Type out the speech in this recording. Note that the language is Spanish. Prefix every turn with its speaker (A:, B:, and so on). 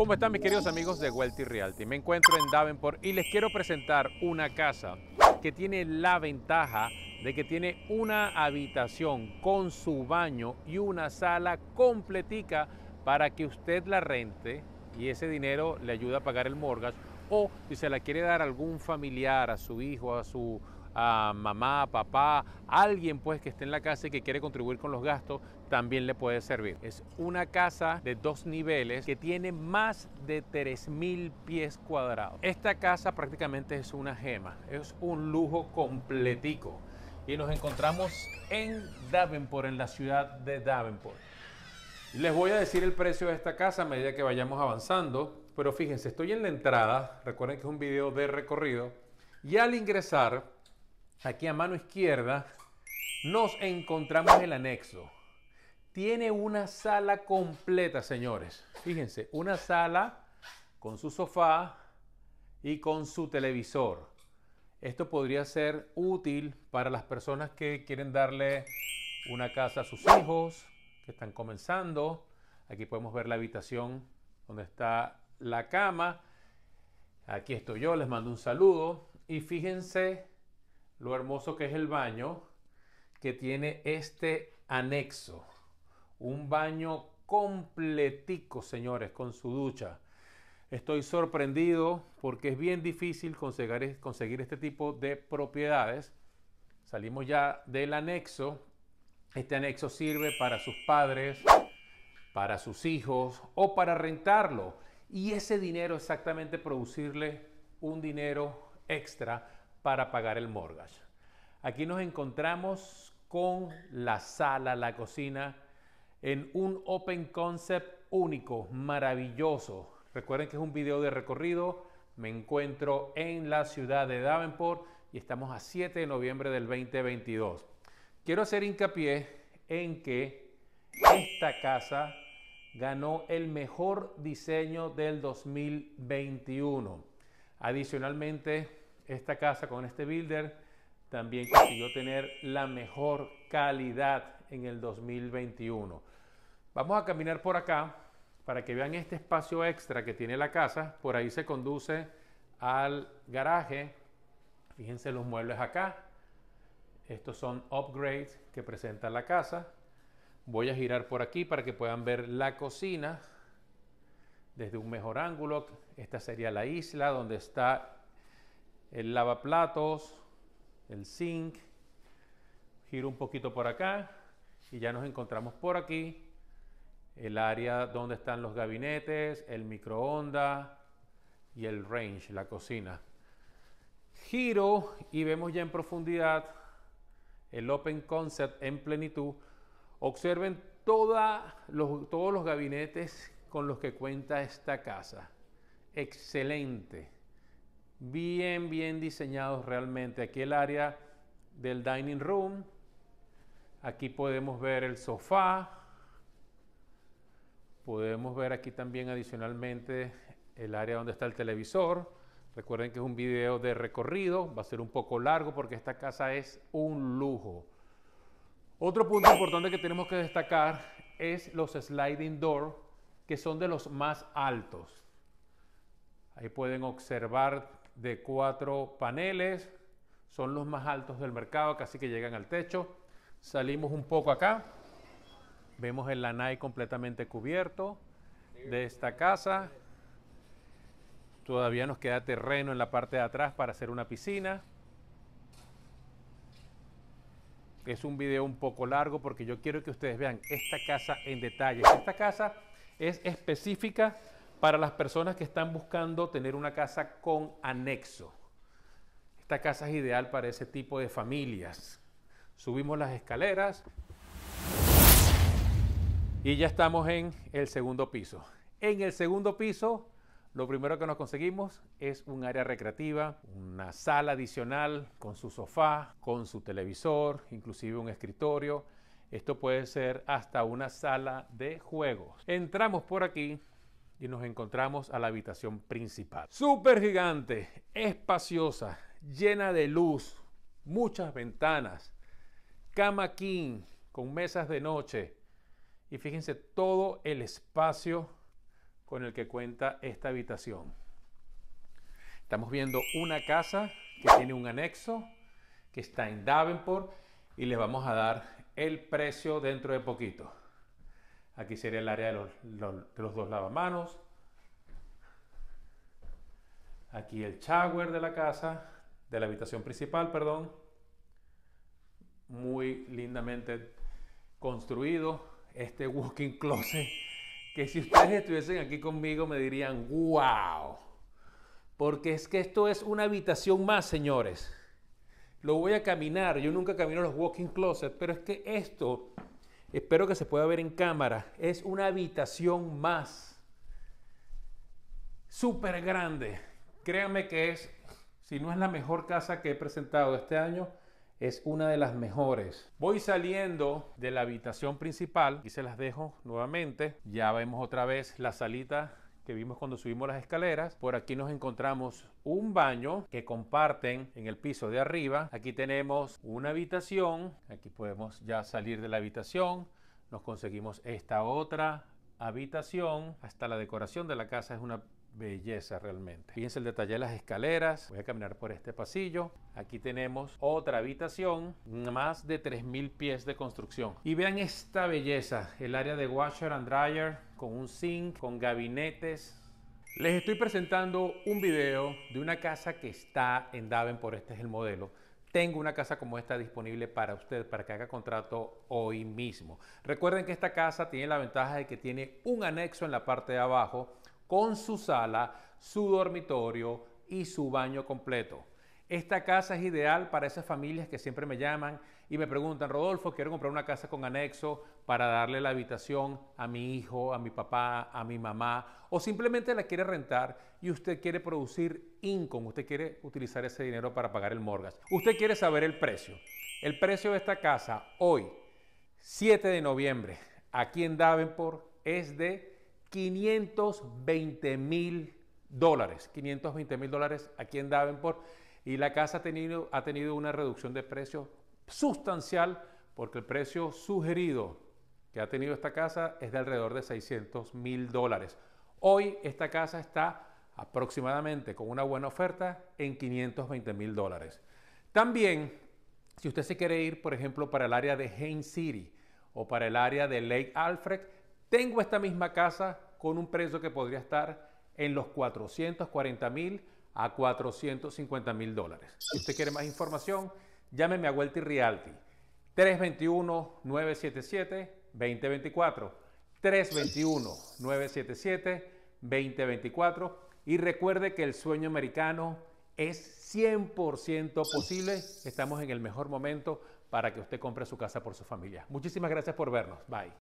A: ¿Cómo están mis queridos amigos de Wealthy Realty? Me encuentro en Davenport y les quiero presentar una casa que tiene la ventaja de que tiene una habitación con su baño y una sala completica para que usted la rente y ese dinero le ayuda a pagar el mortgage o si se la quiere dar algún familiar, a su hijo, a su a mamá, papá, alguien pues que esté en la casa y que quiere contribuir con los gastos, también le puede servir. Es una casa de dos niveles que tiene más de 3.000 pies cuadrados. Esta casa prácticamente es una gema, es un lujo completico. Y nos encontramos en Davenport, en la ciudad de Davenport. Les voy a decir el precio de esta casa a medida que vayamos avanzando, pero fíjense, estoy en la entrada, recuerden que es un video de recorrido, y al ingresar aquí a mano izquierda, nos encontramos el anexo. Tiene una sala completa, señores. Fíjense, una sala con su sofá y con su televisor. Esto podría ser útil para las personas que quieren darle una casa a sus hijos, que están comenzando. Aquí podemos ver la habitación donde está la cama. Aquí estoy yo, les mando un saludo. Y fíjense lo hermoso que es el baño que tiene este anexo. Un baño completico, señores, con su ducha. Estoy sorprendido porque es bien difícil conseguir, conseguir este tipo de propiedades. Salimos ya del anexo. Este anexo sirve para sus padres, para sus hijos o para rentarlo. Y ese dinero exactamente producirle un dinero extra para pagar el mortgage. Aquí nos encontramos con la sala, la cocina, en un open concept único, maravilloso. Recuerden que es un video de recorrido. Me encuentro en la ciudad de Davenport y estamos a 7 de noviembre del 2022. Quiero hacer hincapié en que esta casa ganó el mejor diseño del 2021. Adicionalmente, esta casa con este builder también consiguió tener la mejor calidad en el 2021. Vamos a caminar por acá para que vean este espacio extra que tiene la casa. Por ahí se conduce al garaje. Fíjense los muebles acá. Estos son upgrades que presenta la casa. Voy a girar por aquí para que puedan ver la cocina desde un mejor ángulo. Esta sería la isla donde está el lavaplatos, el zinc, giro un poquito por acá y ya nos encontramos por aquí el área donde están los gabinetes, el microondas y el range, la cocina. Giro y vemos ya en profundidad el Open Concept en plenitud. Observen todos los gabinetes con los que cuenta esta casa. Excelente bien, bien diseñados realmente. Aquí el área del dining room. Aquí podemos ver el sofá. Podemos ver aquí también adicionalmente el área donde está el televisor. Recuerden que es un video de recorrido, va a ser un poco largo porque esta casa es un lujo. Otro punto importante que tenemos que destacar es los sliding door, que son de los más altos. Ahí pueden observar de cuatro paneles, son los más altos del mercado, casi que llegan al techo. Salimos un poco acá, vemos el lanai completamente cubierto de esta casa. Todavía nos queda terreno en la parte de atrás para hacer una piscina. Es un video un poco largo porque yo quiero que ustedes vean esta casa en detalle. Esta casa es específica para las personas que están buscando tener una casa con anexo. Esta casa es ideal para ese tipo de familias. Subimos las escaleras y ya estamos en el segundo piso. En el segundo piso, lo primero que nos conseguimos es un área recreativa, una sala adicional con su sofá, con su televisor, inclusive un escritorio. Esto puede ser hasta una sala de juegos. Entramos por aquí y nos encontramos a la habitación principal. Súper gigante, espaciosa, llena de luz, muchas ventanas, cama king con mesas de noche y fíjense todo el espacio con el que cuenta esta habitación. Estamos viendo una casa que tiene un anexo que está en Davenport y les vamos a dar el precio dentro de poquito. Aquí sería el área de los, dos lavamanos. Aquí el shower de la casa, de la habitación principal, perdón. Muy lindamente construido. Este walking closet que si ustedes estuviesen aquí conmigo me dirían, wow, porque es que esto es una habitación más, señores. Lo voy a caminar, yo nunca camino los walking closets, pero es que esto Espero que se pueda ver en cámara. Es una habitación más. Súper grande. Créanme que es, si no es la mejor casa que he presentado este año, es una de las mejores. Voy saliendo de la habitación principal y se las dejo nuevamente. Ya vemos otra vez la salita que vimos cuando subimos las escaleras. Por aquí nos encontramos un baño que comparten en el piso de arriba. Aquí tenemos una habitación. Aquí podemos ya salir de la habitación. Nos conseguimos esta otra habitación. Hasta la decoración de la casa es una belleza realmente. Fíjense el detalle de las escaleras. Voy a caminar por este pasillo. Aquí tenemos otra habitación, más de 3.000 pies de construcción. Y vean esta belleza, el área de washer and dryer con un sink, con gabinetes. Les estoy presentando un video de una casa que está en Davenport, este es el modelo. Tengo una casa como esta disponible para usted, para que haga contrato hoy mismo. Recuerden que esta casa tiene la ventaja de que tiene un anexo en la parte de abajo con su sala, su dormitorio y su baño completo. Esta casa es ideal para esas familias que siempre me llaman y me preguntan, Rodolfo, quiero comprar una casa con anexo para darle la habitación a mi hijo, a mi papá, a mi mamá, o simplemente la quiere rentar y usted quiere producir income, usted quiere utilizar ese dinero para pagar el mortgage. Usted quiere saber el precio. El precio de esta casa hoy, 7 de noviembre, aquí en Davenport, es de 520 mil dólares. 520 mil dólares aquí en Davenport. Y la casa ha tenido, ha tenido una reducción de precio sustancial porque el precio sugerido que ha tenido esta casa es de alrededor de 600 mil dólares. Hoy esta casa está aproximadamente con una buena oferta en 520 mil dólares. También, si usted se quiere ir, por ejemplo, para el área de Hain City o para el área de Lake Alfred, tengo esta misma casa con un precio que podría estar en los 440 mil a 450 mil dólares. Si usted quiere más información, llámeme a Welty Realty. 321-977-2024. 321-977-2024. Y recuerde que el sueño americano es 100% posible. Estamos en el mejor momento para que usted compre su casa por su familia. Muchísimas gracias por vernos. Bye.